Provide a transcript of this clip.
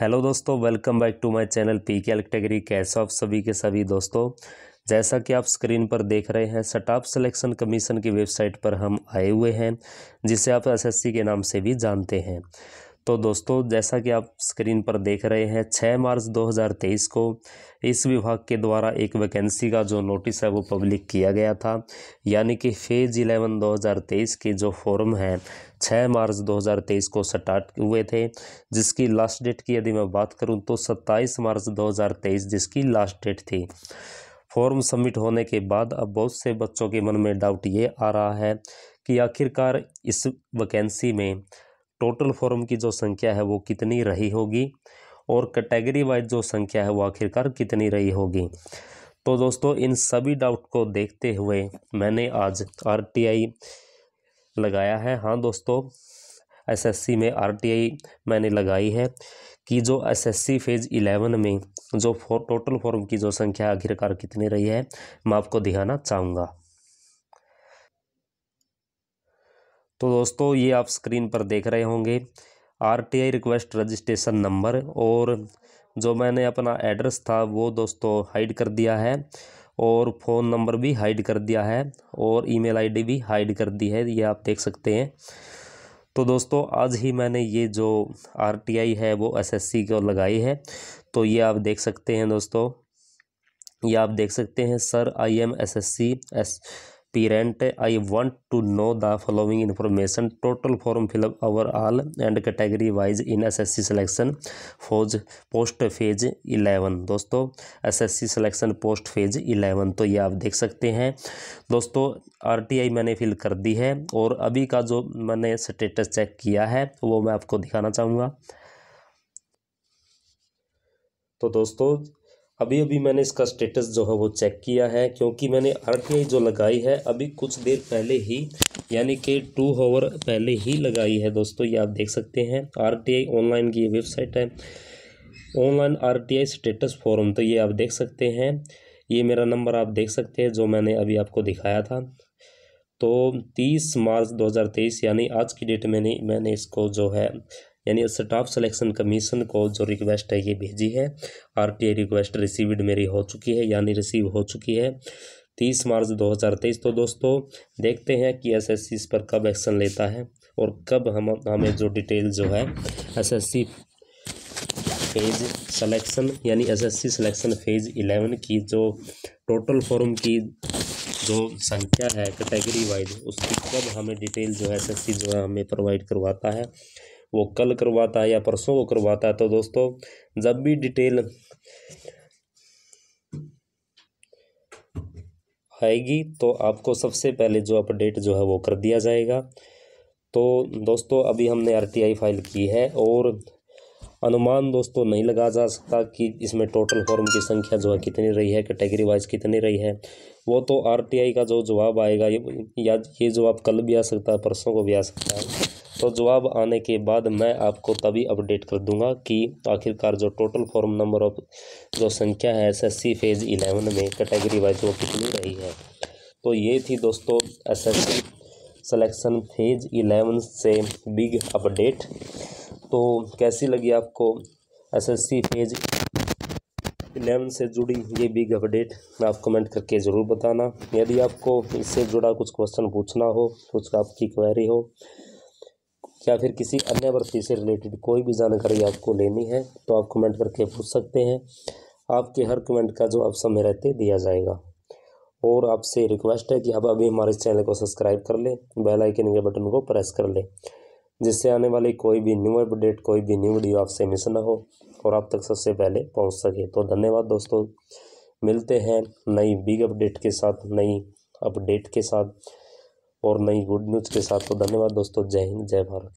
hello दोस्तों welcome back to my channel P K category कैसे आप सभी के सभी दोस्तों जैसा कि आप स्क्रीन पर देख रहे हैं स्टाफ सिलेक्शन कमीशन की वेबसाइट पर हम आए हुए हैं जिसे आप एसएससी के नाम से भी जानते हैं तो दोस्तों जैसा कि आप स्क्रीन पर देख रहे हैं 6 मार्च 2023 को इस विभाग के द्वारा एक वैकेंसी का जो नोटिस है वो पब्लिक किया गया था यानी कि फेज इलेवन 2023 के जो फॉर्म है 6 मार्च 2023 को स्टार्ट हुए थे जिसकी लास्ट डेट की यदि मैं बात करूं तो 27 मार्च 2023 जिसकी लास्ट डेट थी फॉर्म सबमिट होने के बाद अब बहुत से बच्चों के मन में डाउट ये आ रहा है कि आखिरकार इस वैकेंसी में टोटल फॉर्म की जो संख्या है वो कितनी रही होगी और कैटेगरी वाइज जो संख्या है वो आखिरकार कितनी रही होगी तो दोस्तों इन सभी डाउट को देखते हुए मैंने आज आरटीआई लगाया है हाँ दोस्तों एसएससी में आरटीआई मैंने लगाई है कि जो एसएससी फेज़ इलेवन में जो फो, टोटल फॉर्म की जो संख्या आखिरकार कितनी रही है मैं आपको दिखाना चाहूँगा तो दोस्तों ये आप स्क्रीन पर देख रहे होंगे आरटीआई रिक्वेस्ट रजिस्ट्रेशन नंबर और जो मैंने अपना एड्रेस था वो दोस्तों हाइड कर दिया है और फ़ोन नंबर भी हाइड कर दिया है और ईमेल आईडी भी हाइड कर दी है ये आप देख सकते हैं तो दोस्तों आज ही मैंने ये जो आरटीआई है वो एसएससी को लगाई है तो ये आप देख सकते हैं दोस्तों ये आप देख सकते हैं sir I am S S C S parent I want to know the following information total form fill up overall and category wise in SSC selection phase post phase eleven दोस्तों SSC selection post phase eleven तो ये आप देख सकते हैं दोस्तों RTI मैंने fill कर दी है और अभी का जो मैंने स्टेटस चेक किया है वो मैं आपको दिखाना चाहूँगा तो दोस्तों अभी अभी मैंने इसका स्टेटस जो है वो चेक किया है क्योंकि मैंने आर जो लगाई है अभी कुछ देर पहले ही यानी कि टू हावर पहले ही लगाई है दोस्तों ये आप देख सकते हैं आर ऑनलाइन की वेबसाइट है ऑनलाइन आर स्टेटस फॉरम तो ये आप देख सकते हैं ये मेरा नंबर आप देख सकते हैं जो मैंने अभी आपको दिखाया था तो तीस मार्च दो यानी आज की डेट में मैंने इसको जो है यानी स्टाफ सिलेक्शन कमीशन को जो रिक्वेस्ट है ये भेजी है आरटीआई रिक्वेस्ट रिसीव्ड मेरी हो चुकी है यानी रिसीव हो चुकी है तीस मार्च दो हज़ार तेईस तो दोस्तों देखते हैं कि सी इस पर कब एक्शन लेता है और कब हम हमें जो डिटेल जो है सी फेज सिलेक्शन यानी एसएससी सिलेक्शन फेज इलेवन की जो टोटल फॉर्म की जो संख्या है कैटेगरी वाइज उसकी कब हमें डिटेल जो है एसएससी जो है हमें प्रोवाइड करवाता है वो कल करवाता है या परसों को करवाता है तो दोस्तों जब भी डिटेल आएगी तो आपको सबसे पहले जो अपडेट जो है वो कर दिया जाएगा तो दोस्तों अभी हमने आरटीआई फाइल की है और अनुमान दोस्तों नहीं लगा जा सकता कि इसमें टोटल फॉर्म की संख्या जो है कितनी रही है कैटेगरी वाइज कितनी रही है वो तो आरटीआई का जो जवाब आएगा या ये जवाब कल भी आ सकता है परसों को भी आ सकता है तो जवाब आने के बाद मैं आपको तभी अपडेट कर दूंगा कि आखिरकार जो टोटल फॉर्म नंबर ऑफ जो संख्या है एसएससी फेज़ इलेवन में कैटेगरी वाइज वो कितनी रही है तो ये थी दोस्तों एसएससी सिलेक्शन फेज इलेवन से बिग अपडेट तो कैसी लगी आपको एसएससी फेज इलेवन से जुड़ी ये बिग अपडेट मैं आप कमेंट करके ज़रूर बताना यदि आपको इससे जुड़ा कुछ क्वेश्चन पूछना हो कुछ आपकी क्वेरी हो या फिर किसी अन्य भर्ती से रिलेटेड कोई भी जानकारी आपको लेनी है तो आप कमेंट करके पूछ सकते हैं आपके हर कमेंट का जो आप समय रहते दिया जाएगा और आपसे रिक्वेस्ट है कि आप अभी हमारे चैनल को सब्सक्राइब कर लें बेल आइकन के बटन को प्रेस कर लें जिससे आने वाली कोई भी न्यू अपडेट कोई भी न्यू वीडियो आपसे मिस ना हो और आप तक सबसे पहले पहुँच सके तो धन्यवाद दोस्तों मिलते हैं नई बिग अपडेट के साथ नई अपडेट के साथ और नई गुड न्यूज़ के साथ तो धन्यवाद दोस्तों जय हिंद जय भारत